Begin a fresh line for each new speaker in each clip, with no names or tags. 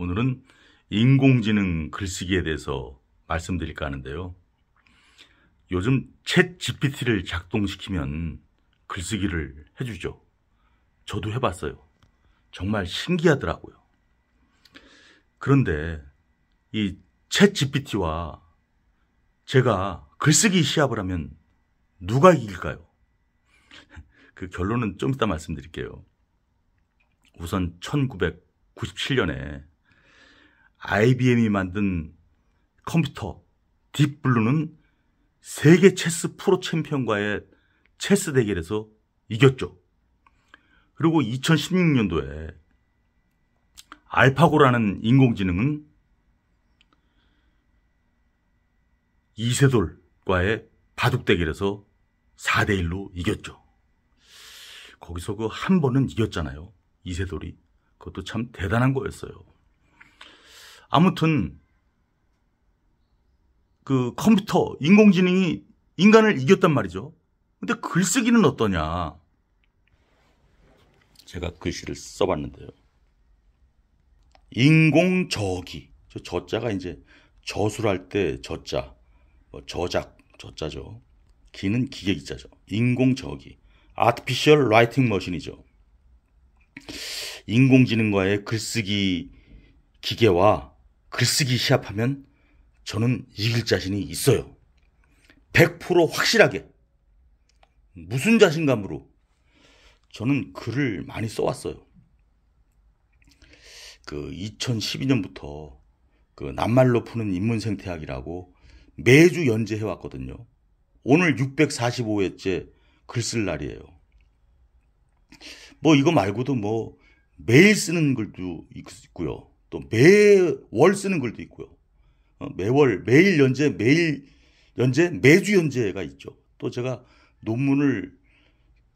오늘은 인공지능 글쓰기에 대해서 말씀드릴까 하는데요. 요즘 챗 GPT를 작동시키면 글쓰기를 해주죠. 저도 해봤어요. 정말 신기하더라고요. 그런데 이챗 GPT와 제가 글쓰기 시합을 하면 누가 이길까요? 그 결론은 좀 이따 말씀드릴게요. 우선 1997년에 IBM이 만든 컴퓨터 딥블루는 세계 체스 프로 챔피언과의 체스 대결에서 이겼죠. 그리고 2016년도에 알파고라는 인공지능은 이세돌과의 바둑 대결에서 4대1로 이겼죠. 거기서 그 한 번은 이겼잖아요. 이세돌이. 그것도 참 대단한 거였어요. 아무튼 그 컴퓨터 인공지능이 인간을 이겼단 말이죠. 근데 글쓰기는 어떠냐? 제가 글씨를 써봤는데요. 인공저기 저 저자가 이제 저술할 때 저자 뭐 저작 저자죠. 기는 기계 기자죠. 인공저기 아 r 피셜 라이팅 머신이죠 인공지능과의 글쓰기 기계와 글쓰기 시합하면 저는 이길 자신이 있어요. 100% 확실하게. 무슨 자신감으로 저는 글을 많이 써왔어요. 그 2012년부터 그 낱말로 푸는 인문생태학이라고 매주 연재해왔거든요. 오늘 645회째 글 쓸 날이에요. 뭐 이거 말고도 뭐 매일 쓰는 글도 있고요. 또 매월 쓰는 글도 있고요. 어, 매월, 매일 연재, 매일 연재, 매주 연재가 있죠. 또 제가 논문을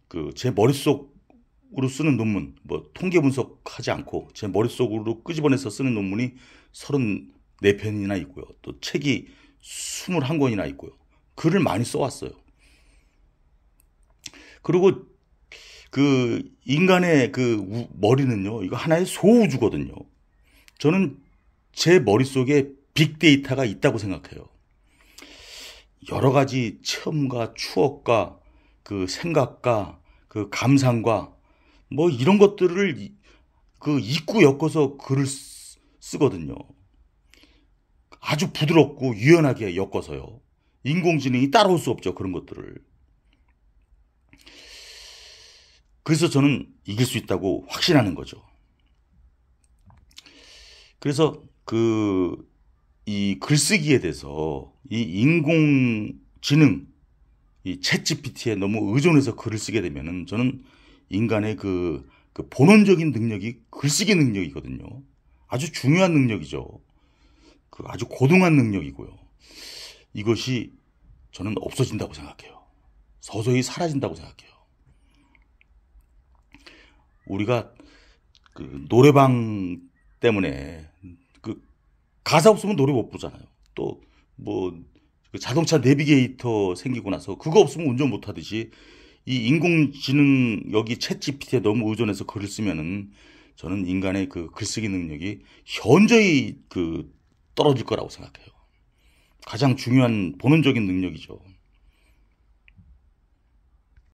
그 제 머릿속으로 쓰는 논문, 뭐 통계 분석하지 않고 제 머릿속으로 끄집어내서 쓰는 논문이 34편이나 있고요. 또 책이 21권이나 있고요. 글을 많이 써왔어요. 그리고 그 인간의 그 머리는요, 이거 하나의 소우주거든요. 저는 제 머릿속에 빅데이터가 있다고 생각해요. 여러 가지 체험과 추억과 그 생각과 그 감상과 뭐 이런 것들을 그 입구 엮어서 글을 쓰거든요. 아주 부드럽고 유연하게 엮어서요. 인공지능이 따라올 수 없죠. 그런 것들을. 그래서 저는 이길 수 있다고 확신하는 거죠. 그래서 그 이 글쓰기에 대해서 이 인공지능 이채 g p t 에 너무 의존해서 글을 쓰게 되면은 저는 인간의 그, 그 본원적인 능력이 글쓰기 능력이거든요. 아주 중요한 능력이죠. 그 아주 고등한 능력이고요. 이것이 저는 없어진다고 생각해요. 서서히 사라진다고 생각해요. 우리가 그 노래방 때문에 그 가사 없으면 노래 못부잖아요또뭐 그 자동차 내비게이터 생기고 나서 그거 없으면 운전 못 하듯이 이 인공지능 여기 챗 GPT에 너무 의존해서 글을 쓰면은 저는 인간의 그 글쓰기 능력이 현저히 그 떨어질 거라고 생각해요. 가장 중요한 본원적인 능력이죠.